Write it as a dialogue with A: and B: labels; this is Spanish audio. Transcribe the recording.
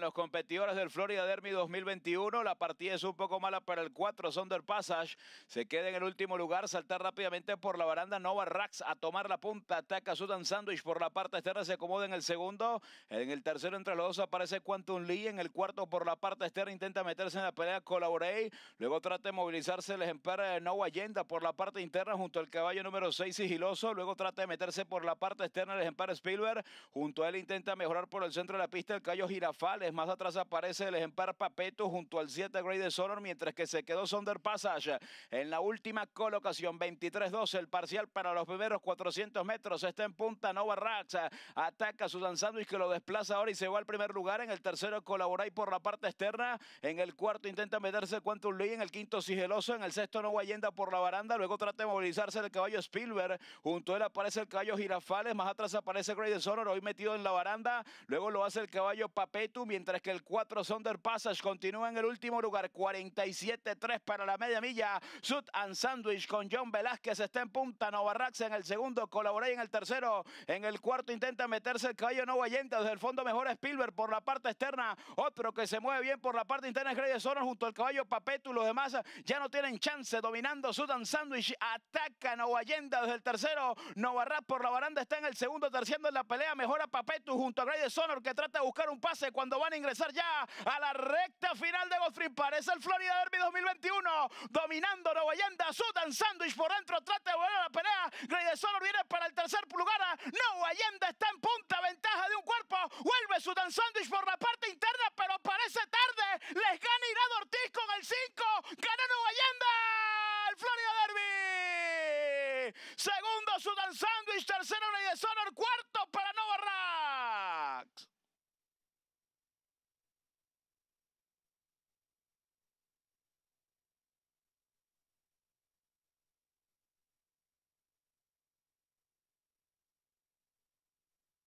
A: los competidores del Florida Derby 2021. La partida es un poco mala para el 4, del Passage. Se queda en el último lugar, saltar rápidamente por la baranda. Nova Rax a tomar la punta. Ataca Sudan Sandwich por la parte externa, se acomoda en el segundo. En el tercero, entre los dos, aparece Quantum Lee. En el cuarto, por la parte externa, intenta meterse en la pelea Colaborey, Luego trata de movilizarse el ejemplar de eh, Nova Allenda por la parte interna junto al caballo número 6, Sigiloso. Luego trata de meterse por la parte externa el ejemplar Spielberg. Junto a él intenta mejorar por el centro de la pista el caballo Girafal. Más atrás aparece el ejemplar Papeto junto al 7 de Sonor, mientras que se quedó Sonder Passage en la última colocación. 23-12 el parcial para los primeros 400 metros. Está en punta Nova Raxa. Ataca a Susan Sandwich que lo desplaza ahora y se va al primer lugar. En el tercero colabora ahí por la parte externa. En el cuarto intenta meterse Quantum Lee. En el quinto Sigeloso. En el sexto Nova Allenda por la baranda. Luego trata de movilizarse el caballo Spielberg. Junto a él aparece el caballo Girafales. Más atrás aparece de Sonor. hoy metido en la baranda. Luego lo hace el caballo Papeto mientras que el 4 Sonder Passage continúa en el último lugar, 47-3 para la media milla. Sud and Sandwich con John Velázquez está en punta, Novarrax en el segundo, Colaboray en el tercero, en el cuarto intenta meterse el caballo Novayenda desde el fondo mejora Spielberg por la parte externa, otro que se mueve bien por la parte interna es Grey Sonor junto al caballo Papetu, los demás ya no tienen chance, dominando Sud and Sandwich, ataca Nova desde el tercero, Novarrax por la baranda está en el segundo, terciando en la pelea, mejora Papetu junto a Grey Sonor que trata de buscar un pase cuando cuando van a ingresar ya a la recta final de Godfrey Parece el Florida Derby 2021,
B: dominando Nueva Allenda. Sudan Sandwich por dentro, trata de volver a la pelea, de Solo viene para el tercer lugar, Nueva Allenda está en punta, ventaja de un cuerpo, vuelve Sudan Sandwich por la parte interna, pero parece tarde, les gana Irado Ortiz con el 5, gana Nueva Allenda! el Florida Derby, segundo Sudan Sandwich, tercero Grey Solo